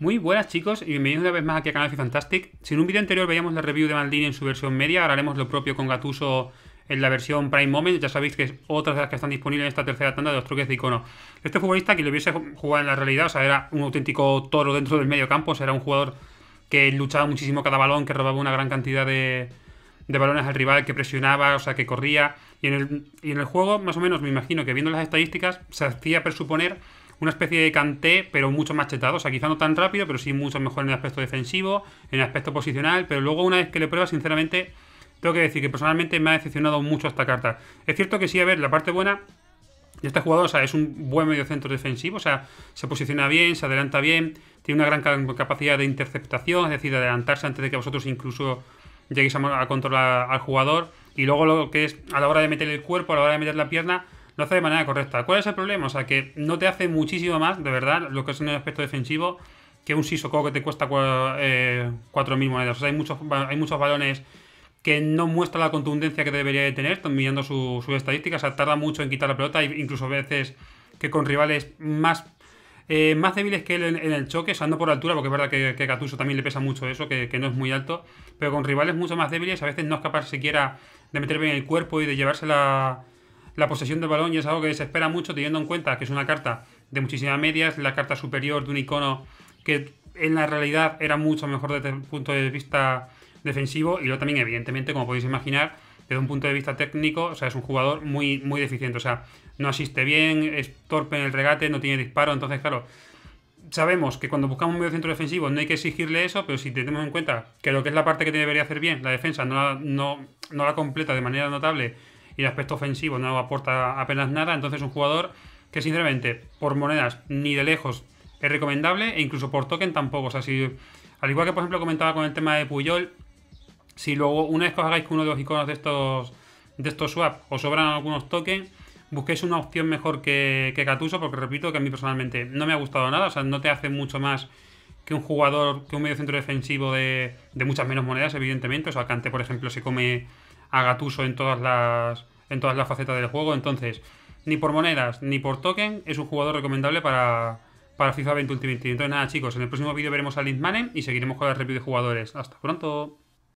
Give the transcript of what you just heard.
Muy buenas chicos y bienvenidos una vez más aquí a Canal Fantastic. Si en un vídeo anterior veíamos la review de Maldini en su versión media, ahora haremos lo propio con Gatuso en la versión Prime Moment. Ya sabéis que es otra de las que están disponibles en esta tercera tanda de los truques de icono. Este futbolista que lo hubiese jugado en la realidad, o sea, era un auténtico toro dentro del medio campo, o sea, era un jugador que luchaba muchísimo cada balón, que robaba una gran cantidad de, balones al rival, que presionaba, o sea, que corría. y en el juego, más o menos, me imagino que viendo las estadísticas, se hacía presuponer una especie de canté, pero mucho más chetado. O sea, quizá no tan rápido, pero sí mucho mejor en el aspecto defensivo, en el aspecto posicional. Pero luego, una vez que le pruebas, sinceramente, tengo que decir que personalmente me ha decepcionado mucho esta carta. Es cierto que sí, a ver, la parte buena de este jugador, o sea, es un buen medio centro defensivo, o sea, se posiciona bien, se adelanta bien, tiene una gran capacidad de interceptación, es decir, de adelantarse antes de que vosotros incluso lleguéis a, controlar al jugador. Y luego lo que es a la hora de meter el cuerpo, a la hora de meter la pierna, lo hace de manera correcta. ¿Cuál es el problema? O sea, que no te hace muchísimo más, de verdad, lo que es en el aspecto defensivo que un Sisoko que te cuesta 4.000 eh, monedas. O sea, hay muchos, hay muchos balones que no muestra la contundencia que debería de tener, mirando sus su estadísticas. O sea, tarda mucho en quitar la pelota, e incluso a veces que con rivales más, eh, más débiles que él en, el choque, o sea, no por altura, porque es verdad que, que Catuso también le pesa mucho eso, que, no es muy alto, pero con rivales mucho más débiles, a veces no es capaz siquiera de meter bien el cuerpo y de llevársela la posesión de balón y es algo que se espera mucho teniendo en cuenta que es una carta de muchísimas medias, la carta superior de un icono que en la realidad era mucho mejor desde el punto de vista defensivo y luego también evidentemente como podéis imaginar desde un punto de vista técnico, o sea, es un jugador muy, muy deficiente, o sea, no asiste bien, es torpe en el regate, no tiene disparo, entonces claro, sabemos que cuando buscamos un medio centro defensivo no hay que exigirle eso, pero si tenemos en cuenta que lo que es la parte que debería hacer bien, la defensa no no, no la completa de manera notable y el aspecto ofensivo no aporta apenas nada. Entonces, un jugador que, sinceramente, por monedas ni de lejos es recomendable e incluso por token tampoco. O sea, si, al igual que, por ejemplo, comentaba con el tema de Puyol, si luego una vez que os hagáis con uno de los iconos de estos, de estos swap os sobran algunos tokens busquéis una opción mejor que, que porque repito que a mí personalmente no me ha gustado nada, o sea, no te hace mucho más que un jugador, que un medio centro defensivo de, de muchas menos monedas, evidentemente. O sea, por ejemplo, se come a Gatuso en todas las en todas las facetas del juego. Entonces, ni por monedas ni por token es un jugador recomendable para, para FIFA 20 Ultimate. Entonces, nada, chicos, en el próximo vídeo veremos a Lindmanen y seguiremos con el review de jugadores. Hasta pronto.